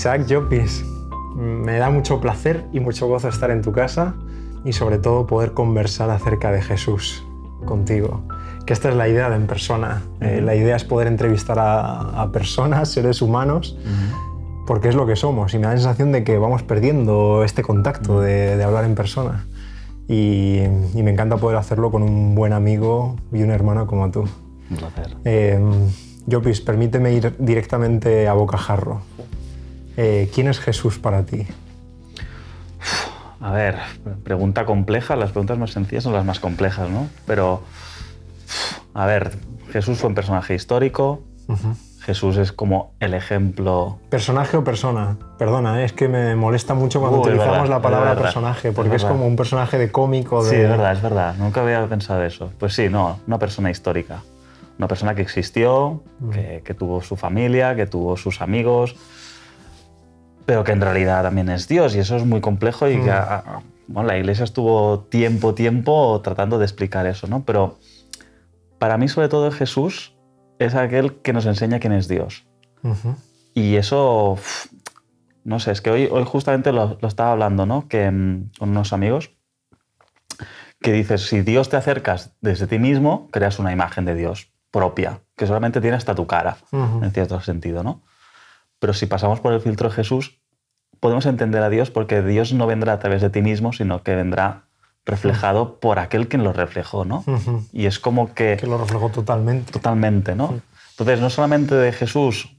Isaac Jopis, Me da mucho placer y mucho gozo estar en tu casa y sobre todo poder conversar acerca de Jesús contigo. Que esta es la idea de en persona. Eh, la idea es poder entrevistar a, personas, seres humanos, porque es lo que somos. Y me da la sensación de que vamos perdiendo este contacto de, hablar en persona. Y, me encanta poder hacerlo con un buen amigo y un hermano como tú. Un placer. Jopis, eh, permíteme ir directamente a bocajarro. Eh, ¿Quién es Jesús para ti? A ver, pregunta compleja, las preguntas más sencillas son las más complejas, ¿no? Pero, a ver, Jesús fue un personaje histórico, Jesús es como el ejemplo... ¿Personaje o persona? Perdona, eh, es que me molesta mucho cuando utilizamos la palabra personaje, porque es, como un personaje de cómico. De... Sí, es verdad, es verdad, nunca había pensado eso. Pues sí, no, una persona histórica, una persona que existió, que, que tuvo su familia, que tuvo sus amigos, pero que en realidad también es Dios, y eso es muy complejo y mm. ah, ah, bueno, la Iglesia estuvo tiempo, tiempo tratando de explicar eso, ¿no? Pero para mí sobre todo Jesús es aquel que nos enseña quién es Dios. Y eso, no sé, es que hoy, hoy justamente lo, estaba hablando, ¿no? Que, mm, con unos amigos, que dices, si Dios te acercas desde ti mismo, creas una imagen de Dios propia, que solamente tiene hasta tu cara, en cierto sentido, ¿no? Pero si pasamos por el filtro de Jesús, podemos entender a Dios porque Dios no vendrá a través de ti mismo, sino que vendrá reflejado por aquel quien lo reflejó, ¿no? Y es como que... Que lo reflejó totalmente. Totalmente, ¿no? Entonces, no solamente de Jesús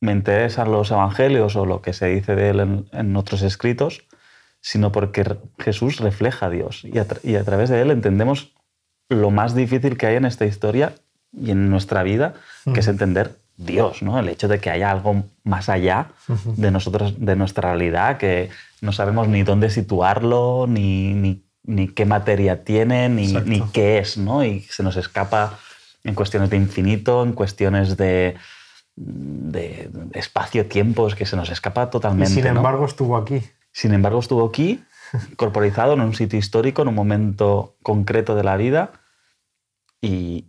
me interesan los evangelios o lo que se dice de él en, otros escritos, sino porque Jesús refleja a Dios y a, través de él entendemos lo más difícil que hay en esta historia y en nuestra vida, que es entender Dios, ¿no? El hecho de que haya algo más allá de nosotros, de nuestra realidad, que no sabemos ni dónde situarlo, ni, ni, qué materia tiene, ni, qué es, ¿no? Y se nos escapa en cuestiones de infinito, en cuestiones de, espacio-tiempos, que se nos escapa totalmente. sin embargo, estuvo aquí. Sin embargo, estuvo aquí, corporizado en un sitio histórico, en un momento concreto de la vida. Y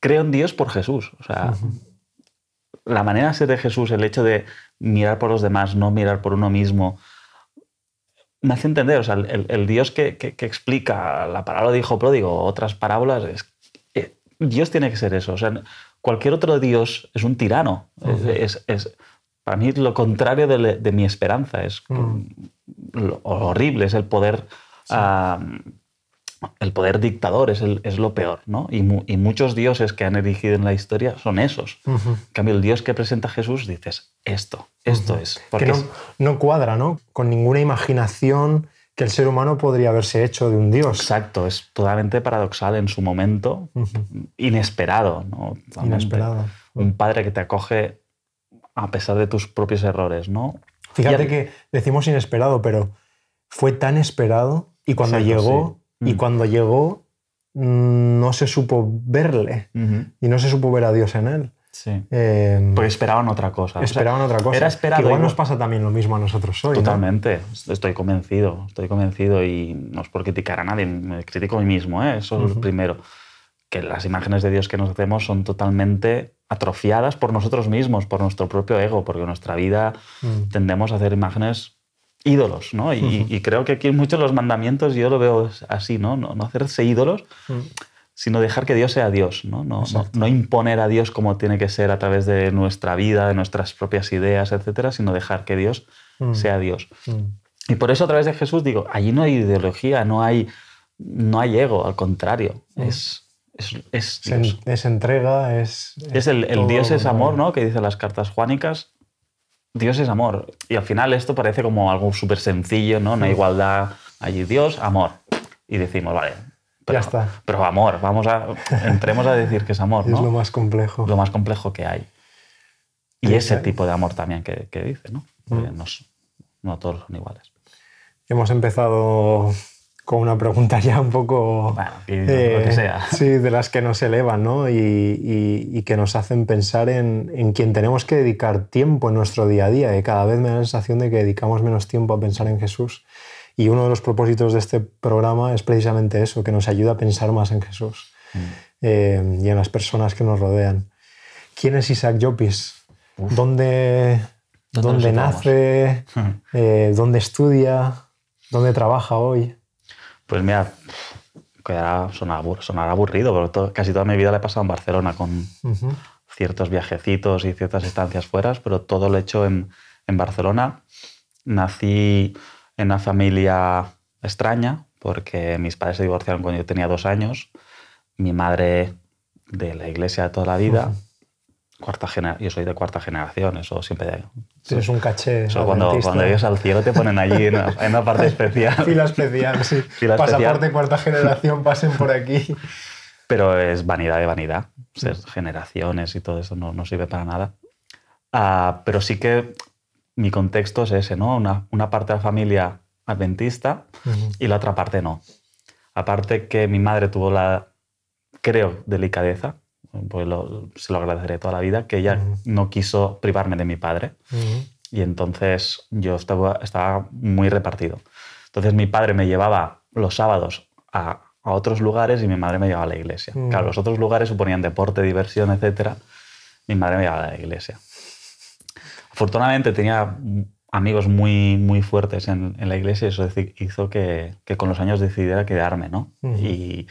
creo en Dios por Jesús. O sea, la manera de ser de Jesús, el hecho de mirar por los demás, no mirar por uno mismo, me hace entender, o sea, el, Dios que, explica la parábola de hijo pródigo, otras parábolas, es, Dios tiene que ser eso. O sea, cualquier otro Dios es un tirano. es, para mí lo contrario de, mi esperanza. Es mm. horrible, es el poder el poder dictador es, lo peor, ¿no? Y, muchos dioses que han erigido en la historia son esos. cambio, el dios que presenta Jesús dices, esto, esto es. Porque no, cuadra, ¿no? Con ninguna imaginación que el ser humano podría haberse hecho de un dios. Exacto, es totalmente paradoxal en su momento, inesperado, ¿no? Inesperado. Un padre que te acoge a pesar de tus propios errores, ¿no? Fíjate que decimos inesperado, pero fue tan esperado y cuando llegó... Y mm. cuando llegó, mm, no se supo verle y no se supo ver a Dios en él. Sí. Em, porque esperaban otra cosa. Esperaban otra cosa. Era esperado. igual nos pasa también lo mismo a nosotros hoy. Totalmente. Estoy convencido. Estoy convencido y no es por criticar a nadie. Me critico a mí mismo. ¿eh? Eso es lo primero. Que las imágenes de Dios que nos hacemos son totalmente atrofiadas por nosotros mismos, por nuestro propio ego, porque en nuestra vida mm. tendemos a hacer imágenes ídolos, ¿no? Y, creo que aquí muchos los mandamientos yo lo veo así, ¿no? No, hacerse ídolos, mm. sino dejar que Dios sea Dios, ¿no? No, no imponer a Dios como tiene que ser a través de nuestra vida, de nuestras propias ideas, etcétera, sino dejar que Dios mm. sea Dios. Mm. Y por eso a través de Jesús digo, allí no hay ideología, no hay, no hay ego, al contrario, es... Es, es, entrega, es... Es, el, Dios es amor, ¿no? Que dicen las cartas juánicas, Dios es amor. Y al final esto parece como algo súper sencillo, ¿no? No hay igualdad allí. Dios, amor. Y decimos, vale. Pero, ya está. Pero amor, vamos a, entremos a decir que es amor. ¿no? Es lo más complejo. Lo más complejo que hay. Y ese tipo de amor también que, dice, ¿no? Mm. no todos son iguales. Hemos empezado con una pregunta ya un poco... Bueno, lo que eh, sea. Sí, de las que nos elevan, ¿no? Y, y, que nos hacen pensar en, en, quien tenemos que dedicar tiempo en nuestro día a día. Y ¿eh? cada vez me da la sensación de que dedicamos menos tiempo a pensar en Jesús. Y uno de los propósitos de este programa es precisamente eso, que nos ayuda a pensar más en Jesús mm. eh, y en las personas que nos rodean. ¿Quién es Isaac Llopis? ¿Dónde, ¿Dónde, nace? ¿Dónde estudia? ¿Dónde trabaja hoy? Pues mira, quedará, sonará, aburrido, pero casi toda mi vida la he pasado en Barcelona con ciertos viajecitos y ciertas estancias fuera, pero todo lo he hecho en, Barcelona. Nací en una familia extraña, porque mis padres se divorciaron cuando yo tenía dos años, mi madre de la iglesia de toda la vida, cuarta yo soy de cuarta generación, eso siempre... Tienes un caché cuando, llegas al cielo te ponen allí en una, parte especial. Fila especial, sí. Pasaporte cuarta generación, pasen por aquí. Pero es vanidad de vanidad, ser generaciones y todo eso no, no sirve para nada. Ah, pero sí que mi contexto es ese, ¿no? Una, una parte de la familia adventista y la otra parte no. Aparte que mi madre tuvo la, creo, delicadeza pues se lo agradeceré toda la vida, que ella no quiso privarme de mi padre. Y entonces yo estaba, estaba muy repartido. Entonces mi padre me llevaba los sábados a, otros lugares y mi madre me llevaba a la iglesia. Claro, los otros lugares suponían deporte, diversión, etc. Mi madre me llevaba a la iglesia. Afortunadamente tenía amigos muy, muy fuertes en, la iglesia eso hizo que, con los años decidiera quedarme, ¿no? Y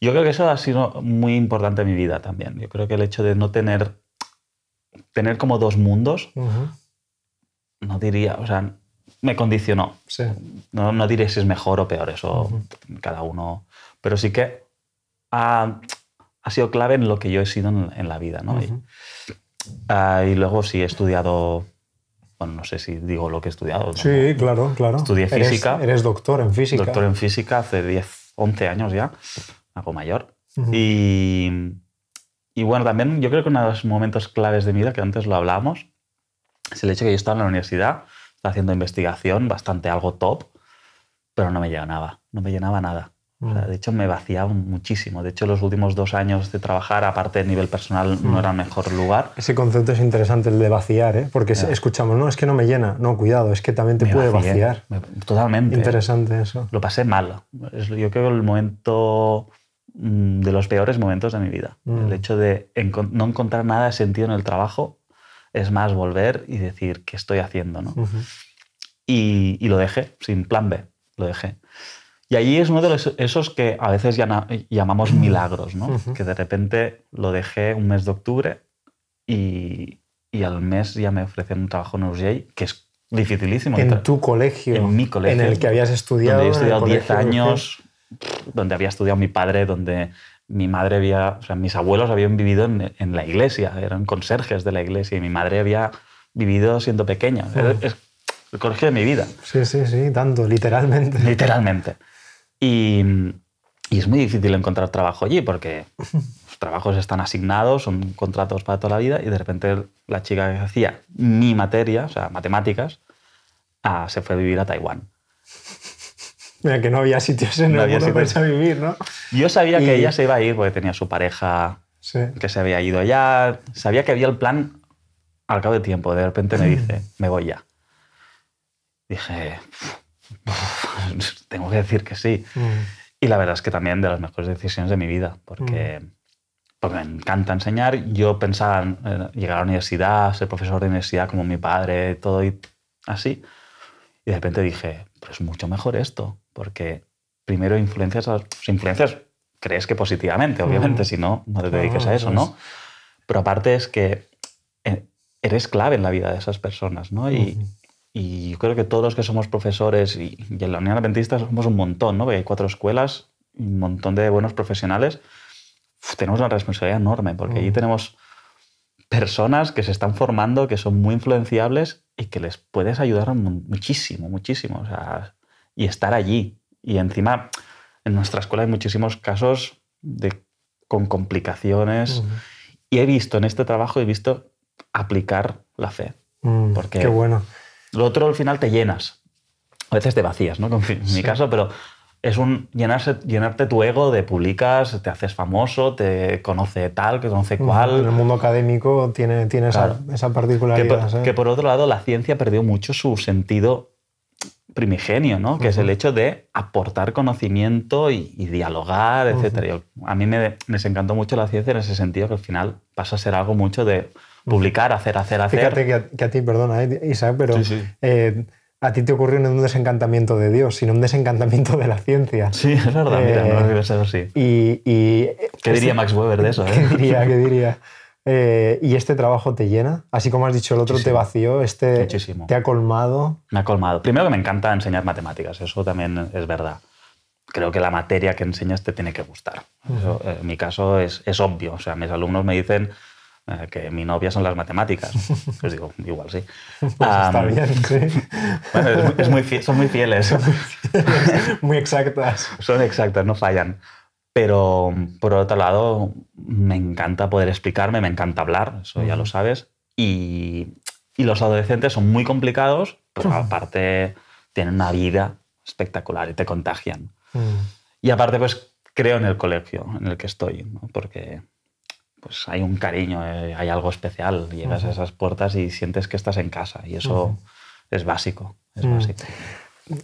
yo creo que eso ha sido muy importante en mi vida también. Yo creo que el hecho de no tener, tener como dos mundos, no diría, o sea, me condicionó. No, no, diré si es mejor o peor, eso cada uno, pero sí que ha, sido clave en lo que yo he sido en, la vida, Y, ah, y luego sí he estudiado bueno, no sé si digo lo que he estudiado. Sí, claro, claro. Estudié física. Eres, doctor en física. Doctor en física hace 10, 11 años ya, algo mayor. y, bueno, también yo creo que uno de los momentos claves de mi vida, que antes lo hablábamos, es el hecho que yo estaba en la universidad, haciendo investigación, bastante algo top, pero no me llenaba, no me llenaba nada de hecho, me vaciaba muchísimo. De hecho, los últimos dos años de trabajar, aparte a nivel personal, no mm. era el mejor lugar. Ese concepto es interesante, el de vaciar, ¿eh? porque escuchamos, no, es que no me llena. No, cuidado, es que también te puede vaciar. Totalmente. Interesante eso. Lo pasé mal. Yo creo que el momento mm, de los peores momentos de mi vida. Mm. El hecho de no encontrar nada de sentido en el trabajo es más volver y decir, ¿qué estoy haciendo? ¿no? y lo dejé, sin plan B, lo dejé. Y ahí es uno de esos que a veces llamamos milagros, ¿no? Que de repente lo dejé un mes de octubre y, y al mes ya me ofrecen un trabajo en Urgell, que es dificilísimo. En tu colegio. En mi colegio. En el que habías estudiado. Donde he estudiado 10 años, donde había estudiado mi padre, donde mi madre había, o sea, mis abuelos habían vivido en, la iglesia, eran conserjes de la iglesia y mi madre había vivido siendo pequeña. el colegio de mi vida. Sí, sí, sí, tanto, literalmente. Literalmente. Y, es muy difícil encontrar trabajo allí porque los trabajos están asignados, son contratos para toda la vida y de repente la chica que hacía mi materia, o sea, matemáticas, ah, se fue a vivir a Taiwán. Mira, que no había sitios en el mundo para vivir, ¿no? Yo sabía que ella se iba a ir porque tenía su pareja que se había ido allá. Sabía que había el plan al cabo de tiempo. De repente me dice, me voy ya. Dije, tengo que decir que sí. Mm. Y la verdad es que también de las mejores decisiones de mi vida, porque, mm. porque me encanta enseñar. Yo pensaba en llegar a la universidad, ser profesor de universidad como mi padre, todo y así. Y de repente dije, pues es mucho mejor esto, porque primero influencias, a, pues, influencias crees que positivamente, obviamente, mm. si no, no te dediques a eso, ¿no? Pero aparte es que eh, eres clave en la vida de esas personas, ¿no? Y, y yo creo que todos los que somos profesores y, en la Unión Adventista somos un montón, ¿no? Porque hay cuatro escuelas, un montón de buenos profesionales. tenemos una responsabilidad enorme porque allí mm. tenemos personas que se están formando, que son muy influenciables y que les puedes ayudar muchísimo, muchísimo. y estar allí. Y encima, en nuestra escuela hay muchísimos casos de, con complicaciones. Y he visto en este trabajo, he visto aplicar la fe. Mm, qué bueno. Lo otro al final te llenas. A veces te vacías, ¿no? En mi caso, pero es un llenarse, llenarte tu ego de publicas, te haces famoso, te conoce tal, que conoce cual. En el mundo académico tiene, tiene esa, particularidad. Que por, otro lado, la ciencia perdió mucho su sentido primigenio, ¿no? que es el hecho de aportar conocimiento y, dialogar, etc. A mí me, me encantó mucho la ciencia en ese sentido, que al final pasa a ser algo mucho de publicar, hacer, hacer, hacer. Fíjate que a, ti, perdona, eh, Isaac, pero eh, a ti te ocurrió no un desencantamiento de Dios, sino un desencantamiento de la ciencia. Sí, es verdad, mira, no eh, debe ser así. Y, ¿Qué diría Max Weber de eso? ¿Qué diría? ¿Y este trabajo te llena? Así como has dicho, el otro te vació, este te ha colmado. Me ha colmado. Primero que me encanta enseñar matemáticas, eso también es verdad. Creo que la materia que enseñas te tiene que gustar. en mi caso es, es obvio. O sea, mis alumnos me dicen, eh, que mi novia son las matemáticas. pues digo, igual sí. Pues está bien, sí. bueno, es, muy son muy fieles. muy, exactas. son exactas, no fallan. Pero por otro lado, me encanta poder explicarme, me encanta hablar, eso ya lo sabes. Y, y, los adolescentes son muy complicados, pero aparte tienen una vida espectacular y te contagian. Mm. Y aparte, pues creo en el colegio en el que estoy, porque pues hay un cariño, eh, hay algo especial. Llegas a esas puertas y sientes que estás en casa y eso es básico, es mm. básico.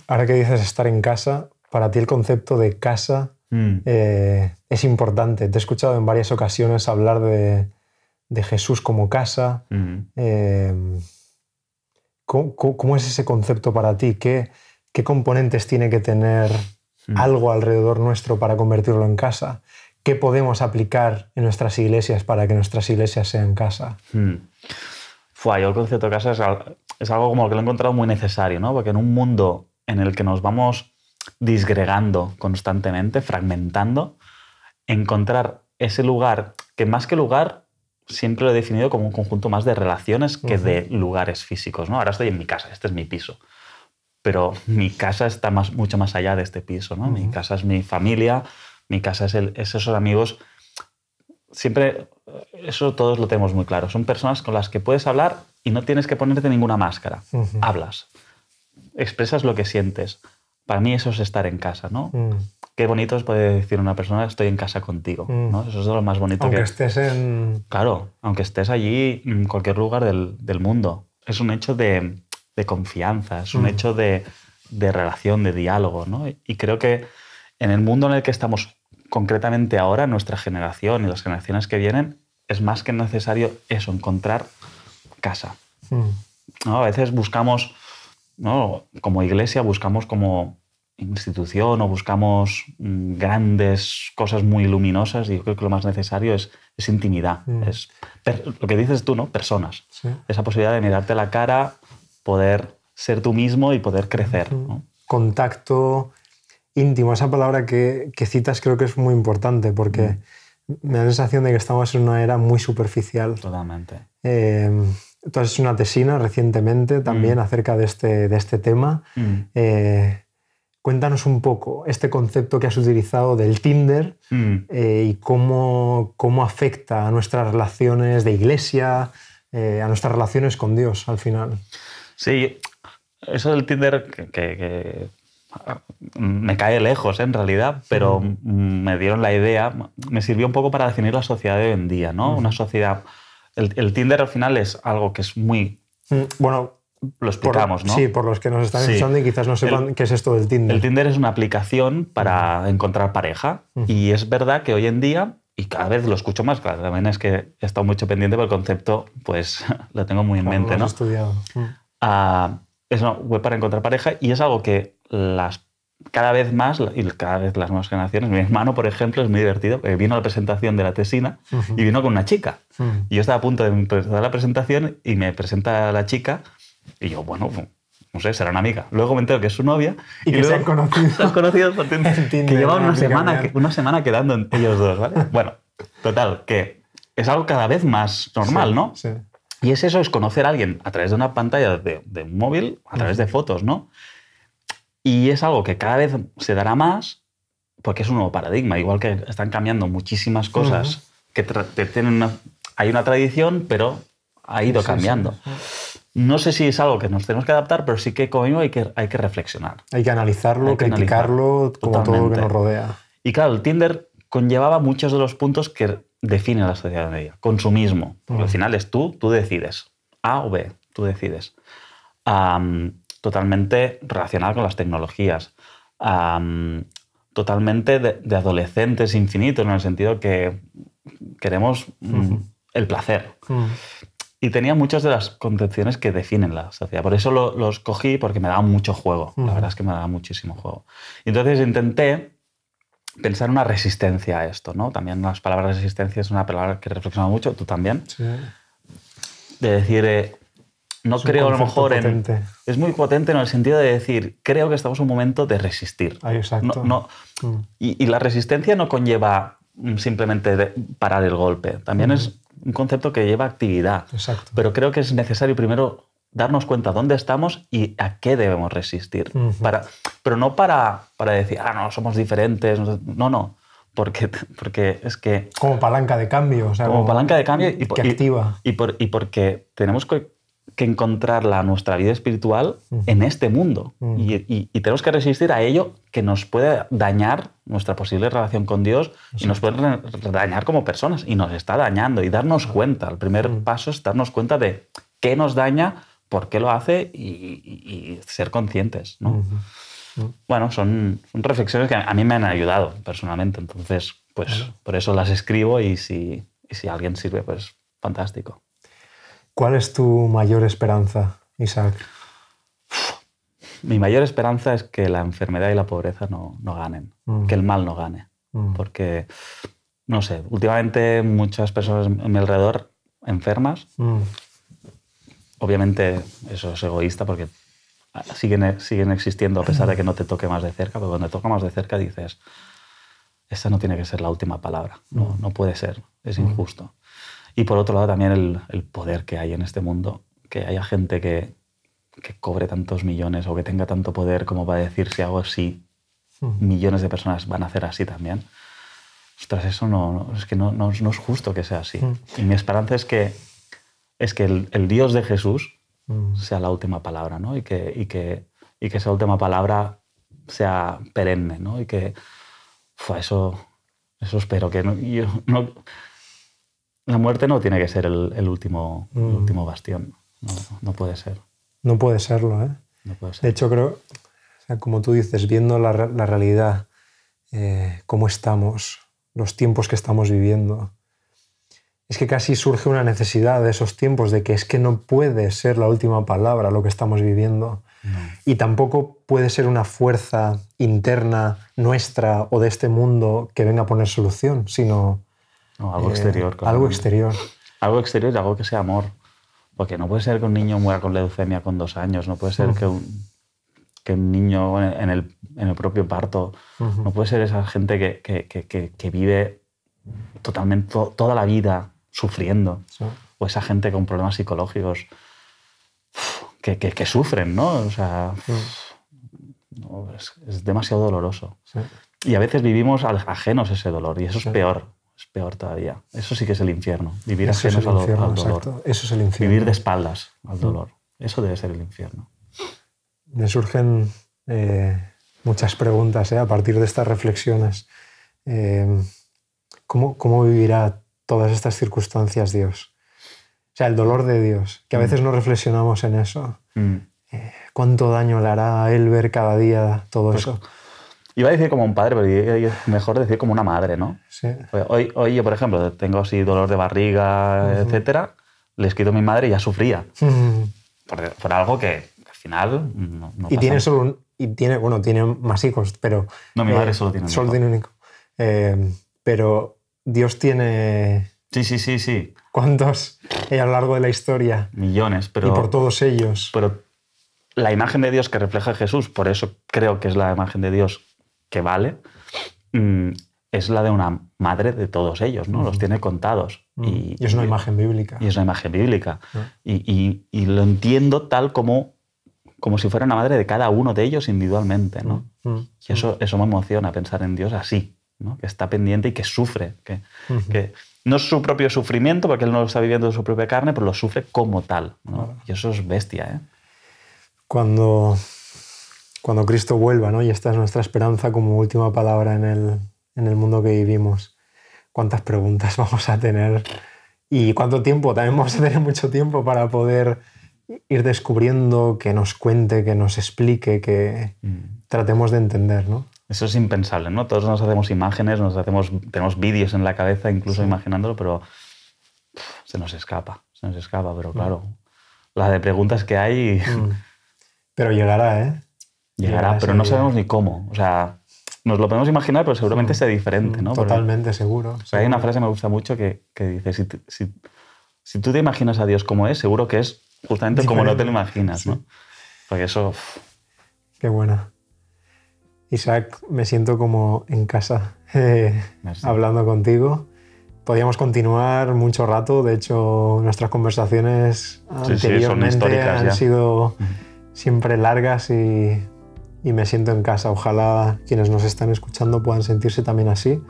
Ahora que dices estar en casa, para ti el concepto de casa mm. eh, es importante. Te he escuchado en varias ocasiones hablar de, Jesús como casa. Mm. Em, ¿cómo, es ese concepto para ti? qué componentes tiene que tener algo alrededor nuestro para convertirlo en casa? qué podemos aplicar en nuestras iglesias para que nuestras iglesias sean casa. Hmm. Fue yo el concepto de casa es, algo como lo que lo he encontrado muy necesario, ¿no? Porque en un mundo en el que nos vamos disgregando constantemente, fragmentando, encontrar ese lugar, que más que lugar, siempre lo he definido como un conjunto más de relaciones que de lugares físicos, ¿no? Ahora estoy en mi casa, este es mi piso pero mi casa está más, mucho más allá de este piso, ¿no? Mi casa es mi familia, mi casa es, esos amigos. Siempre, eh, eso todos lo tenemos muy claro. Son personas con las que puedes hablar y no tienes que ponerte ninguna máscara. Hablas, expresas lo que sientes. Para mí eso es estar en casa, ¿no? Mm. Qué bonito es poder decir a una persona, estoy en casa contigo, mm. ¿no? Eso es lo más bonito aunque que... estés en... Claro, aunque estés allí en cualquier lugar del, del mundo. Es un hecho de, de confianza, es un mm. hecho de, de relación, de diálogo, ¿no? Y creo que en el mundo en el que estamos concretamente ahora, nuestra generación y las generaciones que vienen, es más que necesario eso, encontrar casa. Hmm. A veces buscamos, ¿no? como iglesia, buscamos como institución o buscamos mm, grandes cosas muy luminosas y yo creo que lo más necesario es, intimidad, hmm. es lo que dices tú, ¿no? Personas. Esa posibilidad de mirarte la cara, poder ser tú mismo y poder crecer. Hmm. Contacto, íntimo. Esa palabra que, citas creo que es muy importante porque mm. me da la sensación de que estamos en una era muy superficial. Totalmente. Entonces, em, tú has una tesina recientemente también mm. acerca de este, de este tema. Mm. Eh, cuéntanos un poco este concepto que has utilizado del Tinder eh, y cómo, cómo afecta a nuestras relaciones de iglesia, eh, a nuestras relaciones con Dios al final. Sí, eso del Tinder que me cae lejos en realidad, pero me dieron la idea, me sirvió un poco para definir la sociedad de hoy en día, ¿no? Una sociedad... El, Tinder al final es algo que es muy... Mm, bueno, lo explicamos, por, ¿no? Sí, por los que nos están escuchando y quizás no sepan qué es esto del Tinder. El Tinder es una aplicación para encontrar pareja y es verdad que hoy en día, y cada vez lo escucho más, claro, también es que he estado mucho pendiente, por el concepto pues lo tengo muy en mente, ¿no? estudiado. Mm. Ah, es una web para encontrar pareja y es algo que las cada vez más, y cada vez las nuevas generaciones, mi hermano, por ejemplo, es muy divertido, eh, vino a la presentación de la tesina y vino con una chica. Y yo estaba a punto de empezar la presentación y me presenta a la chica y yo, bueno, no sé, será una amiga. Luego me entero que es su novia. Y, que se han conocido. Se han conocido Tinder. que llevaban una semana, que, una semana quedando ellos dos, ¿vale? bueno, total, que es algo cada vez más normal, ¿no? Sí. Y es eso, es conocer a alguien a través de una pantalla de, un móvil, a través de fotos, ¿no? Y es algo que cada vez se dará más porque es un nuevo paradigma. Igual que están cambiando muchísimas cosas que te tienen una, hay una tradición, pero ha ido cambiando. No sé si es algo que nos tenemos que adaptar, pero sí que como hay que, hay que reflexionar. Hay que analizarlo, criticarlo, como todo lo que nos rodea. Y claro, el Tinder conllevaba muchos de los puntos que define la sociedad de Consumismo. Uh Al final es tú, tú decides. A o B, tú decides totalmente relacionada con las tecnologías, totalmente de, adolescentes infinitos, en el sentido que queremos mm, el placer. Y tenía muchas de las concepciones que definen la sociedad. Por eso los cogí, porque me daba mucho juego. La verdad es que me daba muchísimo juego. entonces intenté pensar una resistencia a esto, ¿no? También las palabras resistencia es una palabra que he mucho, tú también. De decir, eh, no creo a lo mejor Es muy potente en el sentido de decir, creo que estamos en un momento de resistir. exacto. Mm. y, la resistencia no conlleva mm, simplemente parar el golpe, también mm. es un concepto que lleva actividad. Exacto. Pero creo que es necesario primero darnos cuenta dónde estamos y a qué debemos resistir. para, pero no para, para decir, ah, no, somos diferentes. No, no. Porque, porque es que... Como palanca de cambio. como, palanca de cambio y, que y, y porque tenemos que que la nuestra vida espiritual, en este mundo. y, tenemos que resistir a ello que nos puede dañar nuestra posible relación con Dios y nos puede dañar como personas. Y nos está dañando y darnos cuenta. El primer paso es darnos cuenta de qué nos daña, por qué lo hace y, ser conscientes. Bueno, son, reflexiones que a mí me han ayudado personalmente. Entonces, pues por eso las escribo y si, y si alguien sirve, pues fantástico. ¿Cuál es tu mayor esperanza, Isaac? Mi mayor esperanza es que la enfermedad y la pobreza no, ganen, mm. que el mal no gane. Mm. Porque, no sé, últimamente muchas personas en mi alrededor enfermas. Mm. Obviamente eso es egoísta porque ah, siguen, siguen existiendo a pesar de que no te toque más de cerca, pero cuando te toca más de cerca dices, esa no tiene que ser la última palabra, no, no puede ser, es injusto. Y por otro lado también el, poder que hay en este mundo, que haya gente que, que, cobre tantos millones o que tenga tanto poder como para decir si hago así, hmm. millones de personas van a hacer así también. Ostras, eso no, es que no, no, es justo que sea así. Hmm. Y mi esperanza es que, es que el, Dios de Jesús hmm. sea la última palabra, ¿no? Y que, y que, y que esa última palabra sea perenne, ¿no? Y que eso, eso espero que yo, no la muerte no tiene que ser el, último, mm. último bastión. No, puede ser. No puede serlo, ¿eh? De hecho, creo, o como tú dices, viendo la, realidad, eh, cómo estamos, los tiempos que estamos viviendo, es que casi surge una necesidad de esos tiempos, de que es que no puede ser la última palabra lo que estamos viviendo. Y tampoco puede ser una fuerza interna nuestra o de este mundo que venga a poner solución, sino algo eh, exterior. Algo exterior. Algo exterior y algo que sea amor. Porque no puede ser que un niño muera con leucemia con dos años, no puede ser que, un, que un niño en el, en el propio parto, no puede ser esa gente que, que, que, que vive totalmente toda la vida sufriendo, o esa gente con problemas psicológicos que, sufren, ¿no? O sea, es, demasiado doloroso. Y a veces vivimos ajenos ese dolor y eso es peor es peor todavía. Eso sí que es el infierno. Vivir Eso al, dolor. Eso es el infierno. Vivir de espaldas al mm. dolor. Eso debe ser el infierno. Me surgen eh, muchas preguntas eh, a partir de estas reflexiones. Eh, ¿cómo, vivirá todas estas circunstancias Dios? O sea, el dolor de Dios, que a mm. veces no reflexionamos en eso. Mm. ¿Cuánto daño le hará a él ver cada día todo pues eso? Iba a decir como un padre, pero mejor decir como una madre, ¿no? Sí. Pues hoy, hoy yo, por ejemplo, tengo así dolor de barriga, etcétera. Le escrito a mi madre y ya sufría. por, algo que al final no, Y tiene solo un, y tiene, bueno, tiene más hijos, pero... No, mi madre eh, solo tiene un Solo tiene un hijo. Eh, pero Dios tiene... Sí, sí, sí, sí. ¿Cuántos eh, a lo largo de la historia? Millones, pero... Y por todos ellos. Pero la imagen de Dios que refleja Jesús, por eso creo que es la imagen de Dios que vale, mm, es la de una madre de todos ellos, ¿no? Los tiene contados. Mm. y, es una imagen bíblica. Y es una imagen bíblica. Ah. y, lo entiendo tal como, como si fuera una madre de cada uno de ellos individualmente, ¿no? Mm. Y eso, eso me emociona, pensar en Dios así, ¿no? Que está pendiente y que sufre, que, que no es su propio sufrimiento, porque él no lo está viviendo de su propia carne, pero lo sufre como tal. Y eso es bestia. ¿eh? Cuando cuando Cristo vuelva, ¿no? Y esta es nuestra esperanza como última palabra en el, en el mundo que vivimos. ¿Cuántas preguntas vamos a tener? ¿Y cuánto tiempo? También vamos a tener mucho tiempo para poder ir descubriendo, que nos cuente, que nos explique, que mm. tratemos de entender, ¿no? Eso es impensable, ¿no? Todos nos hacemos imágenes, nos hacemos, tenemos vídeos en la cabeza, incluso imaginándolo, pero se nos escapa, se nos escapa, pero mm. claro, la de preguntas que hay... Mm. Pero llegará, ¿eh? Llegará, pero no sabemos ni cómo. O sea, nos lo podemos imaginar, pero seguramente sea diferente, ¿no? Totalmente, seguro, Hay una frase que me gusta mucho que, dice, si, tú te imaginas a Dios como es, seguro que es justamente como no te lo imaginas, ¿no? Porque eso... Qué buena. Isaac, me siento como en casa eh, hablando contigo. Podríamos continuar mucho rato, de hecho nuestras conversaciones anteriores han sido siempre largas y y me siento en casa. Ojalá quienes nos están escuchando puedan sentirse también así.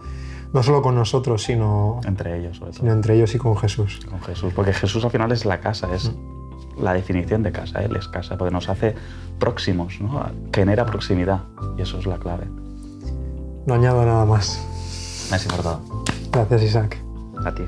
No solo con nosotros, sino entre ellos, sino entre ellos y con Jesús. Con Jesús, porque Jesús al final es la casa, es mm. la definición de casa, Él es casa, porque nos hace próximos, ¿no? genera proximidad y eso es la clave. No añado nada más. Gracias por todo. Gracias, Isaac. A ti.